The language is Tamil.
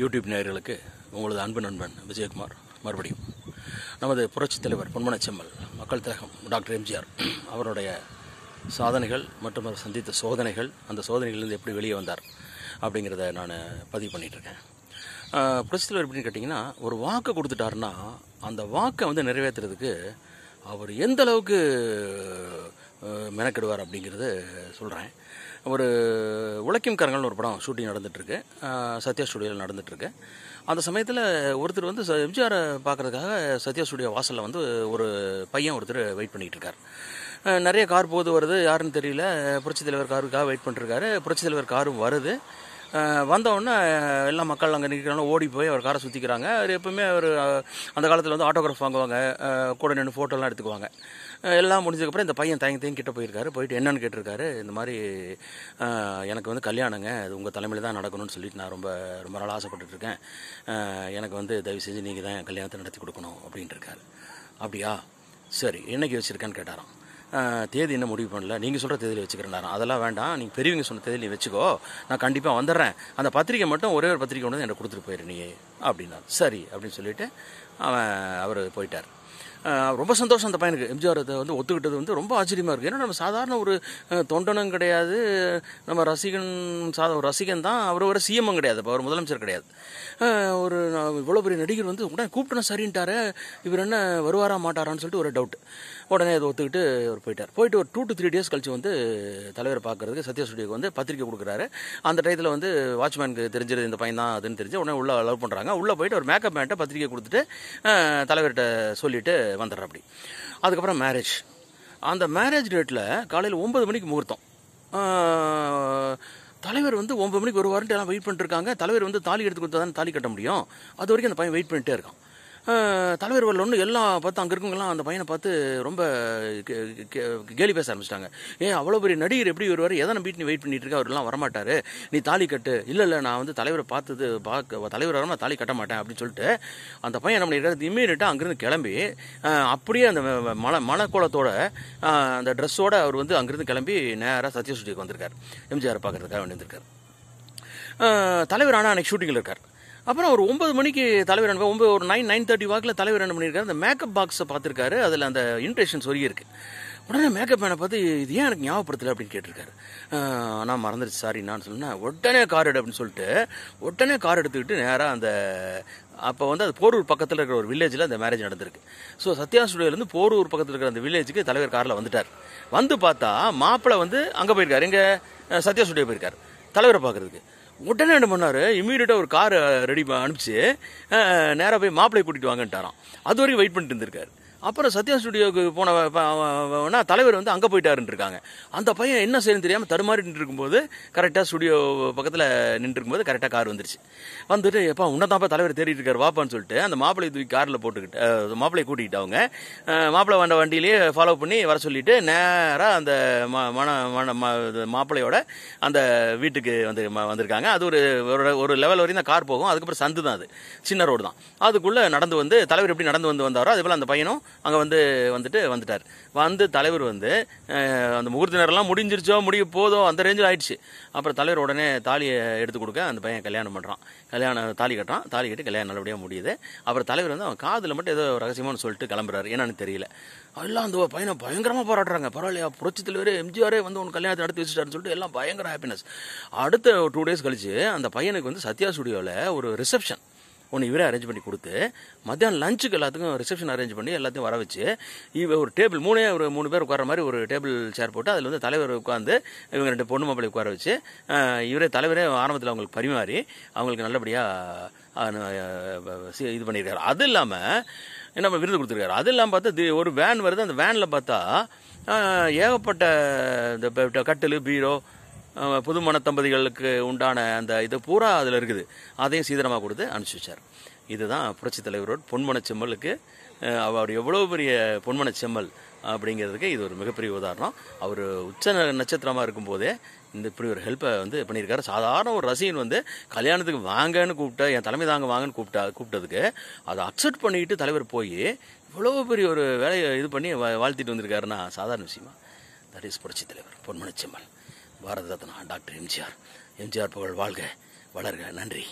யூடியூப் நேயர்களுக்கு உங்களது அன்பு நண்பன் விஜயகுமார் மறுபடியும் நமது புரட்சித் தலைவர் பொன்மனச்செம்மல் மக்கள் தலகம் டாக்டர் எம்ஜிஆர் அவருடைய சாதனைகள் மற்றும் அவர் சந்தித்த சோதனைகள் அந்த சோதனைகளிலிருந்து எப்படி வெளியே வந்தார் அப்படிங்கிறத நான் பதிவு பண்ணிகிட்ருக்கேன் புரட்சித் தலைவர் கேட்டிங்கன்னா ஒரு வாக்கு கொடுத்துட்டாருன்னா அந்த வாக்கை வந்து நிறைவேற்றுறதுக்கு அவர் எந்த அளவுக்கு மெனக்கெடுவார் அப்படிங்கிறது சொல்கிறேன் ஒரு உழைக்கும் கரங்கள்னு ஒரு படம் ஷூட்டிங் நடந்துகிட்ருக்கு சத்யா ஸ்டுடியோவில் நடந்துகிட்ருக்கு அந்த சமயத்தில் ஒருத்தர் வந்து எம்ஜிஆரை பார்க்குறதுக்காக சத்யா ஸ்டுடியோ வாசலில் வந்து ஒரு பையன் ஒருத்தர் வெயிட் பண்ணிகிட்டு இருக்கார் நிறைய கார் போது வருது யாருன்னு தெரியல புரட்சி தலைவர் காருக்காக வெயிட் பண்ணிருக்காரு புரட்சி தலைவர் காரும் வருது வந்தவுடனே எல்லா மக்கள் அங்கே நிற்கிறாங்க ஓடி போய் அவர் காரை சுற்றிக்கிறாங்க அவர் எப்பவுமே அவர் அந்த காலத்தில் வந்து ஆட்டோகிராஃப் வாங்குவாங்க கூட நின்று ஃபோட்டோலாம் எடுத்துக்குவாங்க எல்லாம் முடிஞ்சதுக்கப்புறம் இந்த பையன் தயங்கி தயங்கி கிட்டே போயிருக்காரு போயிட்டு என்னன்னு கேட்டிருக்காரு இந்த மாதிரி எனக்கு வந்து கல்யாணங்க அது உங்கள் தலைமையில் தான் நடக்கணும்னு சொல்லிட்டு நான் ரொம்ப ரொம்ப நாள் ஆசைப்பட்டுருக்கேன் எனக்கு வந்து தயவு செஞ்சு நீங்கள் தான் கல்யாணத்தை நடத்தி கொடுக்கணும் அப்படின்ட்டு இருக்காரு அப்படியா சரி என்னைக்கு வச்சுருக்கேன்னு கேட்டாராம் தேதி என்ன முடிவு பண்ணல நீங்கள் சொல்கிற தேதியில் வச்சுக்கிறேன் அதெல்லாம் வேண்டாம் நீங்கள் பெரியவங்க சொன்ன தேதியில் நீ வச்சுக்கோ நான் கண்டிப்பாக வந்துடுறேன் அந்த பத்திரிக்கை மட்டும் ஒரே ஒரு பத்திரிக்கை கொண்டு வந்து என்னை கொடுத்துட்டு போயிரு நீ அப்படின்னா சரி அப்படின்னு சொல்லிவிட்டு அவன் அவர் போயிட்டார் ரொம்ப சந்தோஷம் அந்த பையனுக்கு எம்ஜிஆர் அதை வந்து ஒத்துக்கிட்டது வந்து ரொம்ப ஆச்சரியமாக இருக்குது ஏன்னா நம்ம சாதாரண ஒரு தொண்டனும் கிடையாது நம்ம ரசிகன் சாத ஒரு ரசிகன் தான் அவர் ஒரு சிஎம்மும் கிடையாது இப்போ அவர் முதலமைச்சர் கிடையாது ஒரு இவ்வளோ பெரிய நடிகர் வந்து உடனே கூப்பிட்டனா சரின்ட்டார் இவர் என்ன வருவாரா மாட்டாரான்னு சொல்லிட்டு ஒரு டவுட் உடனே அதை ஒத்துக்கிட்டு அவர் போயிட்டார் போயிட்டு ஒரு டூ டு த்ரீ டேஸ் கழிச்சு வந்து தலைவர் பார்க்குறதுக்கு சத்யா ஸ்டுடியோக்கு வந்து பத்திரிக்கை கொடுக்குறாரு அந்த டயத்தில் வந்து வாட்ச்மேனுக்கு தெரிஞ்சது இந்த பையன் தான் அதுன்னு தெரிஞ்சு உடனே உள்ளே அலோவ் பண்ணுறாங்க உள்ளே போயிட்டு ஒரு மேக்கப் மேட்டை பத்திரிக்கை கொடுத்துட்டு தலைவர்கிட்ட சொல்லிவிட்டு வந்துடுற அப்படி அதுக்கப்புறம் மேரேஜ் அந்த மேரேஜ் டேட்டில் காலையில் ஒம்பது மணிக்கு முகூர்த்தம் தலைவர் வந்து ஒம்பது மணிக்கு ஒரு வாரண்ட்டு எல்லாம் வெயிட் பண்ணிட்டுருக்காங்க தலைவர் வந்து தாலி எடுத்து கொடுத்தா தானே தாலி கட்ட முடியும் அது வரைக்கும் அந்த பையன் வெயிட் பண்ணிகிட்டே இருக்கான் தலைவர் ஒன்று எல்லாம் பார்த்து அங்கே இருக்கவங்கலாம் அந்த பையனை பார்த்து ரொம்ப கேலி பேச ஆரம்பிச்சிட்டாங்க ஏன் அவ்வளோ பெரிய நடிகர் எப்படி வருவார் எதை நம்பிட்டு நீ வெயிட் பண்ணிட்டு இருக்க அவர்லாம் வரமாட்டார் நீ தாலி கட்டு இல்லை இல்லை நான் வந்து தலைவரை பார்த்தது பார்க்க தலைவர் நான் தாலி கட்ட மாட்டேன் அப்படின்னு சொல்லிட்டு அந்த பையன் என்ன பண்ணியிருக்காரு இம்மீடியட்டாக அங்கேருந்து கிளம்பி அப்படியே அந்த மன மனக்கோலத்தோட அந்த ட்ரெஸ்ஸோடு அவர் வந்து அங்கேருந்து கிளம்பி நேராக சத்யசூட்டிக்கு வந்திருக்கார் எம்ஜிஆர் பார்க்குறதுக்காக வேண்டி வந்திருக்கார் தலைவர் ஆனால் அன்னைக்கு ஷூட்டிங்கில் இருக்கார் அப்புறம் ஒரு ஒன்பது மணிக்கு தலைவர் அனுப்ப ஒன்பது ஒரு நைன் நைன் தேர்ட்டி வாக்கில் தலைவர் என்ன பண்ணியிருக்காரு அந்த மேக்கப் பாக்ஸை பார்த்துருக்காரு அதில் அந்த இன்ட்ரெஷன் சொல்லியிருக்கு உடனே மேக்கப் மேனை பார்த்து இது ஏன் எனக்கு ஞாபகப்படுத்தலை அப்படின்னு கேட்டிருக்காரு நான் மறந்துடுச்சு சாரி நான் சொன்னேன் உடனே கார் எடு அப்படின்னு சொல்லிட்டு உடனே கார் எடுத்துக்கிட்டு நேராக அந்த அப்போ வந்து அது போரூர் பக்கத்தில் இருக்கிற ஒரு வில்லேஜில் அந்த மேரேஜ் நடந்திருக்கு ஸோ சத்யா ஸ்டுடியோலேருந்து போரூர் பக்கத்தில் இருக்கிற அந்த வில்லேஜுக்கு தலைவர் காரில் வந்துட்டார் வந்து பார்த்தா மாப்பிள்ளை வந்து அங்கே போயிருக்காரு இங்கே சத்யா ஸ்டுடியோ போயிருக்கார் தலைவரை பார்க்குறதுக்கு உடனே என்ன பண்ணார் இம்மீடியட்டாக ஒரு கார் ரெடி அனுப்பிச்சு நேராக போய் மாப்பிள்ளையை கூட்டிகிட்டு வாங்கன்ட்டாராம் அது வரைக்கும் வெயிட் பண்ணிட்டு இருந்திருக்காரு அப்புறம் சத்யா ஸ்டுடியோவுக்கு போன தலைவர் வந்து அங்கே போயிட்டாருன்னு இருக்காங்க அந்த பையன் என்ன செய்யணும் தெரியாமல் தடுமாறி இருக்கும்போது கரெக்டாக ஸ்டுடியோ பக்கத்தில் நின்றுருக்கும்போது கரெக்டாக கார் வந்துருச்சு வந்துட்டு எப்பா தான் தலைவர் தேடிட்டு இருக்காரு வாப்பான்னு சொல்லிட்டு அந்த மாப்பிள்ளை தூக்கி காரில் போட்டுக்கிட்டு மாப்பிள்ளை கூட்டிக்கிட்டு அவங்க மாப்பிள்ளை வந்த வண்டியிலேயே ஃபாலோ பண்ணி வர சொல்லிட்டு நேராக அந்த மன மன மாப்பிளையோட அந்த வீட்டுக்கு வந்து வந்திருக்காங்க அது ஒரு ஒரு லெவல் வரையும் தான் கார் போகும் அதுக்கப்புறம் சந்து தான் அது சின்ன ரோடு தான் அதுக்குள்ளே நடந்து வந்து தலைவர் எப்படி நடந்து வந்து வந்தாரோ அதே போல் அந்த பையனும் அங்கே வந்து வந்துட்டு வந்துட்டார் வந்து தலைவர் வந்து அந்த முகூர்த்த நேரம்லாம் முடிஞ்சிருச்சோ முடிய போதோ அந்த ரேஞ்சில் ஆயிடுச்சு அப்புறம் தலைவர் உடனே தாலியை எடுத்து கொடுக்க அந்த பையன் கல்யாணம் பண்ணுறான் கல்யாணம் தாலி கட்டுறான் தாலி கட்டி கல்யாணம் நல்லபடியாக முடியுது அப்புறம் தலைவர் வந்து அவன் காதில் மட்டும் ஏதோ ரகசியமானு சொல்லிட்டு கிளம்புறாரு என்னன்னு தெரியல எல்லாம் அந்த பையனை பயங்கரமாக போராடுறாங்க பரவாயில்லையா புரட்சி தலைவர் எம்ஜிஆரே வந்து உன் கல்யாணத்தை நடத்தி வச்சுட்டாருன்னு சொல்லிட்டு எல்லாம் பயங்கர ஹாப்பினஸ் அடுத்த டூ டேஸ் கழிச்சு அந்த பையனுக்கு வந்து சத்யா ஸ்டுடியோவில் ஒரு ரிசப்ஷன் ஒன்று இவரே அரேஞ்ச் பண்ணி கொடுத்து மத்தியானம் லஞ்சுக்கு எல்லாத்துக்கும் ரிசப்ஷன் அரேஞ்ச் பண்ணி எல்லாத்தையும் வர வச்சு இவ ஒரு டேபிள் மூணே ஒரு மூணு பேர் உட்கார மாதிரி ஒரு டேபிள் சேர் போட்டு அதில் வந்து தலைவர் உட்காந்து இவங்க ரெண்டு பொண்ணு மாப்பிளை உட்கார வச்சு இவரே தலைவரே ஆரம்பத்தில் அவங்களுக்கு பரிமாறி அவங்களுக்கு நல்லபடியாக இது பண்ணியிருக்காரு அது இல்லாமல் நம்ம விருது கொடுத்துருக்காரு அது இல்லாமல் பார்த்தா ஒரு வேன் வருது அந்த வேனில் பார்த்தா ஏகப்பட்ட இந்த கட்டில் பீரோ புதுமண தம்பதிகளுக்கு உண்டான அந்த இது பூரா அதில் இருக்குது அதையும் சீதனமாக கொடுத்து அனுப்பிச்சி வச்சார் இதுதான் புரட்சி தலைவரோட பொன்மன செம்மலுக்கு அவர் எவ்வளோ பெரிய பொன்மன செம்மல் அப்படிங்கிறதுக்கு இது ஒரு மிகப்பெரிய உதாரணம் அவர் உச்ச நட்சத்திரமாக இருக்கும்போதே இந்த இப்படி ஒரு ஹெல்ப்பை வந்து பண்ணியிருக்காரு சாதாரண ஒரு ரசிகன் வந்து கல்யாணத்துக்கு வாங்கன்னு கூப்பிட்டா என் தலைமை தாங்க வாங்கன்னு கூப்பிட்டா கூப்பிட்டதுக்கு அதை அக்செப்ட் பண்ணிக்கிட்டு தலைவர் போய் இவ்வளோ பெரிய ஒரு வேலையை இது பண்ணி வாழ்த்திட்டு வந்திருக்காருன்னா சாதாரண விஷயமா தட் இஸ் புரட்சி தலைவர் பொன்மனச்செம்மல் Bharat Ratna doctor MGR MGR புகழ் வாழ்க வளர்க நன்றி